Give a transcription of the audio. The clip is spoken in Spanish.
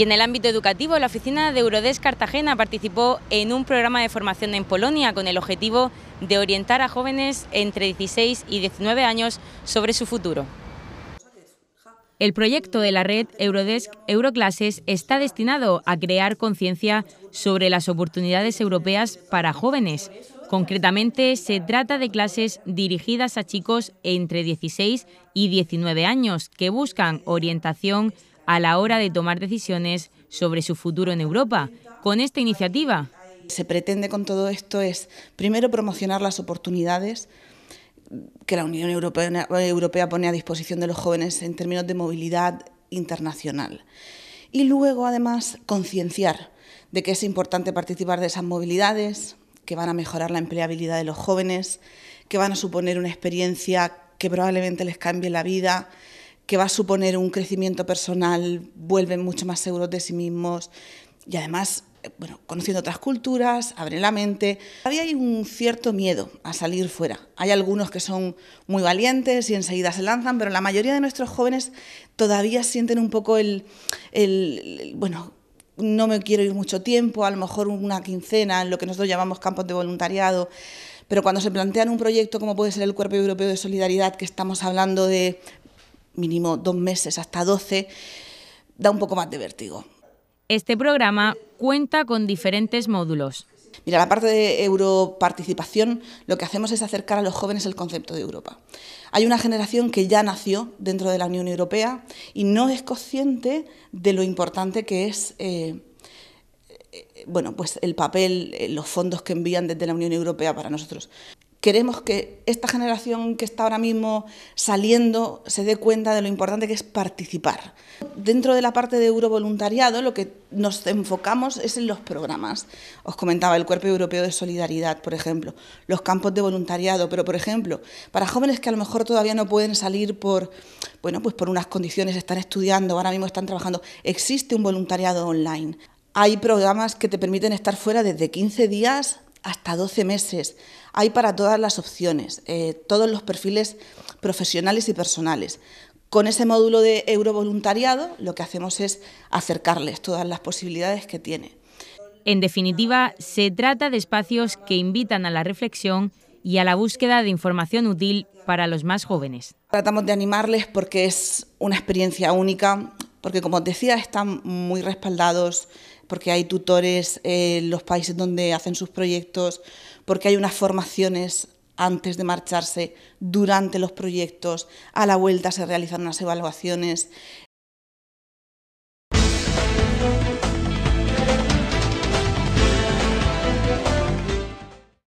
Y en el ámbito educativo, la oficina de Eurodesk Cartagena participó en un programa de formación en Polonia con el objetivo de orientar a jóvenes entre 16 y 19 años sobre su futuro. El proyecto de la red Eurodesk Euroclases está destinado a crear conciencia sobre las oportunidades europeas para jóvenes. Concretamente, se trata de clases dirigidas a chicos entre 16 y 19 años que buscan orientación a la hora de tomar decisiones sobre su futuro en Europa. Con esta iniciativa. Se pretende con todo esto es, primero, promocionar las oportunidades que la Unión Europea, Europea pone a disposición de los jóvenes en términos de movilidad internacional. Y luego, además, concienciar de que es importante participar de esas movilidades, que van a mejorar la empleabilidad de los jóvenes, que van a suponer una experiencia que probablemente les cambie la vida, que va a suponer un crecimiento personal, vuelven mucho más seguros de sí mismos y además, eh, bueno, conociendo otras culturas, abren la mente. Todavía hay un cierto miedo a salir fuera. Hay algunos que son muy valientes y enseguida se lanzan, pero la mayoría de nuestros jóvenes todavía sienten un poco el, el bueno, no me quiero ir mucho tiempo, a lo mejor una quincena, en lo que nosotros llamamos campos de voluntariado pero cuando se plantean un proyecto como puede ser el Cuerpo Europeo de Solidaridad, que estamos hablando de mínimo dos meses hasta doce, da un poco más de vértigo. Este programa cuenta con diferentes módulos. Mira, la parte de europarticipación lo que hacemos es acercar a los jóvenes el concepto de Europa. Hay una generación que ya nació dentro de la Unión Europea y no es consciente de lo importante que es eh, eh, bueno, pues el papel, eh, los fondos que envían desde la Unión Europea para nosotros queremos que esta generación que está ahora mismo saliendo se dé cuenta de lo importante que es participar. Dentro de la parte de Eurovoluntariado lo que nos enfocamos es en los programas. Os comentaba el Cuerpo Europeo de Solidaridad, por ejemplo, los campos de voluntariado, pero por ejemplo, para jóvenes que a lo mejor todavía no pueden salir por bueno, pues por unas condiciones, están estudiando, ahora mismo están trabajando, existe un voluntariado online. Hay programas que te permiten estar fuera desde 15 días hasta 12 meses. Hay para todas las opciones, eh, todos los perfiles profesionales y personales. Con ese módulo de eurovoluntariado lo que hacemos es acercarles todas las posibilidades que tiene. En definitiva, se trata de espacios que invitan a la reflexión y a la búsqueda de información útil para los más jóvenes. Tratamos de animarles porque es una experiencia única, porque como decía, están muy respaldados, porque hay tutores en eh, los países donde hacen sus proyectos, porque hay unas formaciones antes de marcharse, durante los proyectos, a la vuelta se realizan unas evaluaciones,